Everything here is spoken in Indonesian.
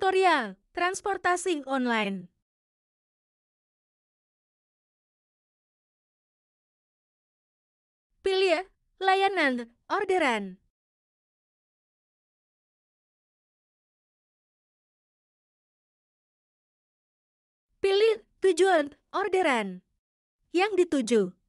Tutorial Transportasi Online Pilih ya, Layanan Orderan Pilih tujuan orderan yang dituju.